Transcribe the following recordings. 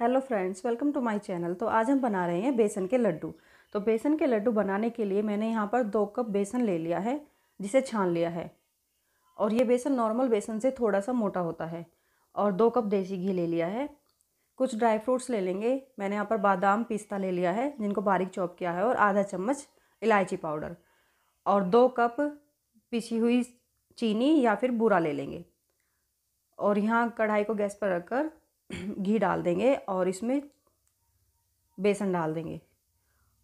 hello friends welcome to my channel तो आज हम बना रहे हैं बेसन के लड्डू तो बेसन के लड्डू बनाने के लिए मैंने यहाँ पर दो कप बेसन ले लिया है जिसे छान लिया है और ये बेसन नॉर्मल बेसन से थोड़ा सा मोटा होता है और दो कप देसी घी ले लिया है कुछ ड्राई फ्रूट्स ले लेंगे मैंने यहाँ पर बादाम पिस्ता ले लिया है जिनको बारीक चॉप किया है और आधा चम्मच इलायची पाउडर और दो कप पिसी हुई चीनी या फिर बूरा ले लेंगे और यहाँ कढ़ाई को गैस पर रखकर घी डाल देंगे और इसमें बेसन डाल देंगे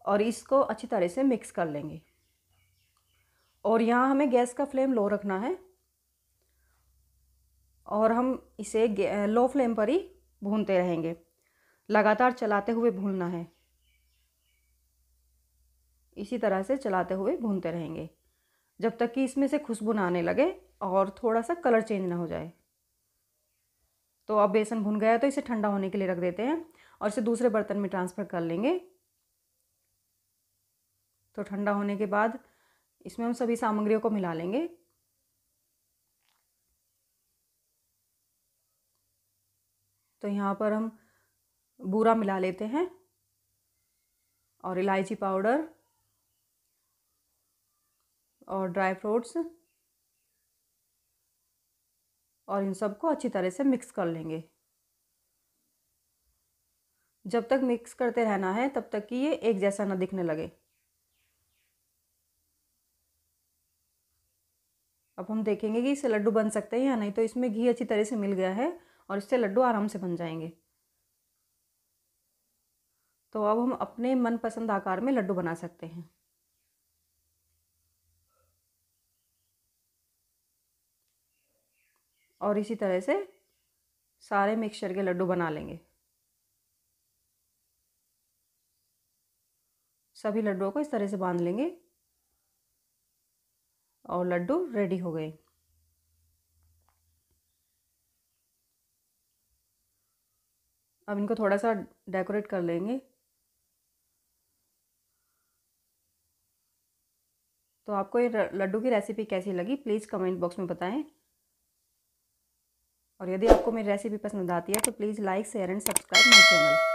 और इसको अच्छी तरह से मिक्स कर लेंगे और यहाँ हमें गैस का फ्लेम लो रखना है और हम इसे लो फ्लेम पर ही भूनते रहेंगे लगातार चलाते हुए भूनना है इसी तरह से चलाते हुए भूनते रहेंगे जब तक कि इसमें से खुशबू ना आने लगे और थोड़ा सा कलर चेंज ना हो जाए तो अब बेसन भुन गया तो इसे ठंडा होने के लिए रख देते हैं और इसे दूसरे बर्तन में ट्रांसफ़र कर लेंगे तो ठंडा होने के बाद इसमें हम सभी सामग्रियों को मिला लेंगे तो यहाँ पर हम बूरा मिला लेते हैं और इलायची पाउडर और ड्राई फ्रूट्स और इन सबको अच्छी तरह से मिक्स कर लेंगे जब तक मिक्स करते रहना है तब तक कि ये एक जैसा ना दिखने लगे अब हम देखेंगे कि इससे लड्डू बन सकते हैं या नहीं तो इसमें घी अच्छी तरह से मिल गया है और इससे लड्डू आराम से बन जाएंगे तो अब हम अपने मनपसंद आकार में लड्डू बना सकते हैं और इसी तरह से सारे मिक्सचर के लड्डू बना लेंगे सभी लड्डुओं को इस तरह से बांध लेंगे और लड्डू रेडी हो गए अब इनको थोड़ा सा डेकोरेट कर लेंगे तो आपको ये लड्डू की रेसिपी कैसी लगी प्लीज़ कमेंट बॉक्स में बताएं और यदि आपको मेरी रेसिपी पसंद आती है तो please like share and subscribe my channel